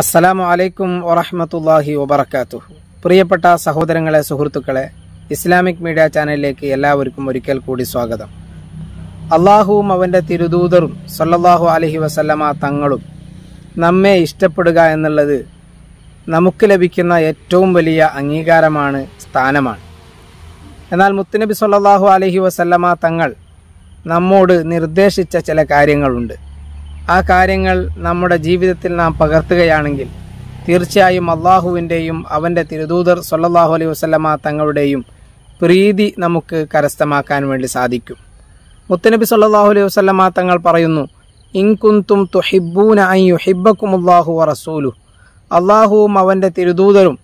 അസ്സലാമു അലൈക്കും വറഹമത്തല്ലാഹി വബർക്കാത്തു പ്രിയപ്പെട്ട സഹോദരങ്ങളെ സുഹൃത്തുക്കളെ ഇസ്ലാമിക് മീഡിയ ചാനലിലേക്ക് എല്ലാവർക്കും ഒരിക്കൽ കൂടി സ്വാഗതം അള്ളാഹുവും അവൻ്റെ തിരുദൂതറും സല്ലാഹു അലഹി വസല്ലമ തങ്ങളും നമ്മെ ഇഷ്ടപ്പെടുക എന്നുള്ളത് നമുക്ക് ലഭിക്കുന്ന ഏറ്റവും വലിയ അംഗീകാരമാണ് സ്ഥാനമാണ് എന്നാൽ മുത്തുനബി സല്ലാഹു അലഹി വസല്ലമ തങ്ങൾ നമ്മോട് നിർദ്ദേശിച്ച ചില കാര്യങ്ങളുണ്ട് ആ കാര്യങ്ങൾ നമ്മുടെ ജീവിതത്തിൽ നാം പകർത്തുകയാണെങ്കിൽ തീർച്ചയായും അള്ളാഹുവിൻ്റെയും അവൻ്റെ തിരുദൂതർ സൊല്ലാഹു അലൈഹി വസ്ലമ തങ്ങളുടെയും പ്രീതി നമുക്ക് കരസ്ഥമാക്കാൻ വേണ്ടി സാധിക്കും മുത്തനബി സല്ലാഹു അലൈഹി വസ്ലമ തങ്ങൾ പറയുന്നു ഇൻകുന്തും തുഹിബൂന ഐ ഹിബക്കും അള്ളാഹു റസൂലു അള്ളാഹുവും അവൻ്റെ തിരുദൂതരും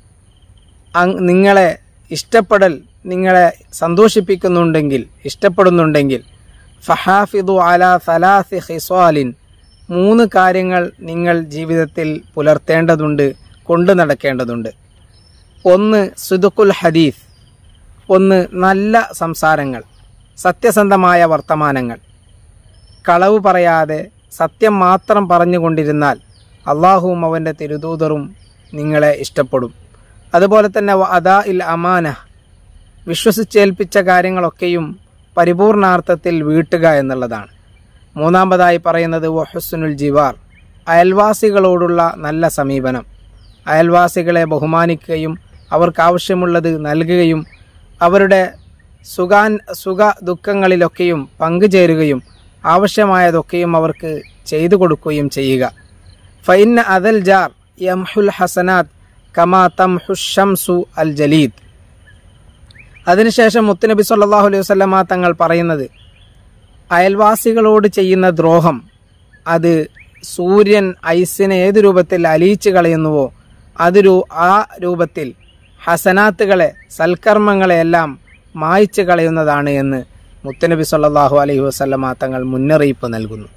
നിങ്ങളെ ഇഷ്ടപ്പെടൽ നിങ്ങളെ സന്തോഷിപ്പിക്കുന്നുണ്ടെങ്കിൽ ഇഷ്ടപ്പെടുന്നുണ്ടെങ്കിൽ ഫഹാഫിദു അലാ സലാസി ഹിസ്വാലിൻ മൂന്ന് കാര്യങ്ങൾ നിങ്ങൾ ജീവിതത്തിൽ പുലർത്തേണ്ടതുണ്ട് കൊണ്ടു നടക്കേണ്ടതുണ്ട് ഒന്ന് സുദുക്കുൽ ഹദീഫ് ഒന്ന് നല്ല സംസാരങ്ങൾ സത്യസന്ധമായ വർത്തമാനങ്ങൾ കളവ് പറയാതെ സത്യം മാത്രം പറഞ്ഞുകൊണ്ടിരുന്നാൽ അള്ളാഹുവും അവൻ്റെ തിരുദൂതറും നിങ്ങളെ ഇഷ്ടപ്പെടും അതുപോലെ തന്നെ അദാ ഇൽ അമാന വിശ്വസിച്ചേൽപ്പിച്ച കാര്യങ്ങളൊക്കെയും പരിപൂർണാർത്ഥത്തിൽ വീട്ടുക എന്നുള്ളതാണ് മൂന്നാമതായി പറയുന്നത് വഹുസ്സുനുൽ ജിവാർ അയൽവാസികളോടുള്ള നല്ല സമീപനം അയൽവാസികളെ ബഹുമാനിക്കുകയും അവർക്കാവശ്യമുള്ളത് നൽകുകയും അവരുടെ സുഖാൻ സുഖ ദുഃഖങ്ങളിലൊക്കെയും പങ്കുചേരുകയും ആവശ്യമായതൊക്കെയും അവർക്ക് ചെയ്തു കൊടുക്കുകയും ചെയ്യുക ഫൈന്ന അദൽ ജാർ യംഹുൽ ഹസനാത് കമാ ഹുഷംസു അൽ ജലീദ് അതിനുശേഷം മുത്തുനബി സല്ലാഹു അലൈഹി വസ്ലമ തങ്ങൾ പറയുന്നത് അയൽവാസികളോട് ചെയ്യുന്ന ദ്രോഹം അത് സൂര്യൻ ഐസിനെ ഏത് രൂപത്തിൽ അലിയിച്ചു കളയുന്നുവോ അതൊരു ആ രൂപത്തിൽ ഹസനാത്തുകളെ സൽക്കർമ്മങ്ങളെയെല്ലാം മായ്ച്ചു കളയുന്നതാണ് എന്ന് മുത്തനബി സല്ലാഹു അലൈഹി വസ്ലമ തങ്ങൾ മുന്നറിയിപ്പ് നൽകുന്നു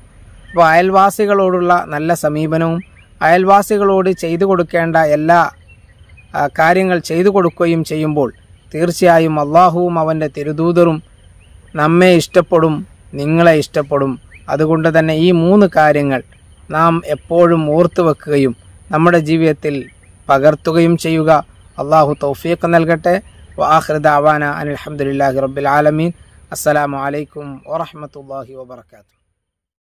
അപ്പോൾ അയൽവാസികളോടുള്ള നല്ല സമീപനവും അയൽവാസികളോട് ചെയ്തു കൊടുക്കേണ്ട എല്ലാ കാര്യങ്ങൾ ചെയ്തു കൊടുക്കുകയും ചെയ്യുമ്പോൾ തീർച്ചയായും അള്ളാഹുവും അവൻ്റെ തിരുദൂതറും നമ്മെ ഇഷ്ടപ്പെടും നിങ്ങളെ ഇഷ്ടപ്പെടും അതുകൊണ്ട് തന്നെ ഈ മൂന്ന് കാര്യങ്ങൾ നാം എപ്പോഴും ഓർത്തു വെക്കുകയും നമ്മുടെ ജീവിതത്തിൽ പകർത്തുകയും ചെയ്യുക അള്ളാഹു തൗഫീഖ് നൽകട്ടെ വാഹൃദ് അവാന അനിൽഹമുല്ലാഹി റബ്ബിൽ ആലമീൻ അസ്സലാമു അലൈക്കും വറഹമത്തല്ലാഹി വാത്തു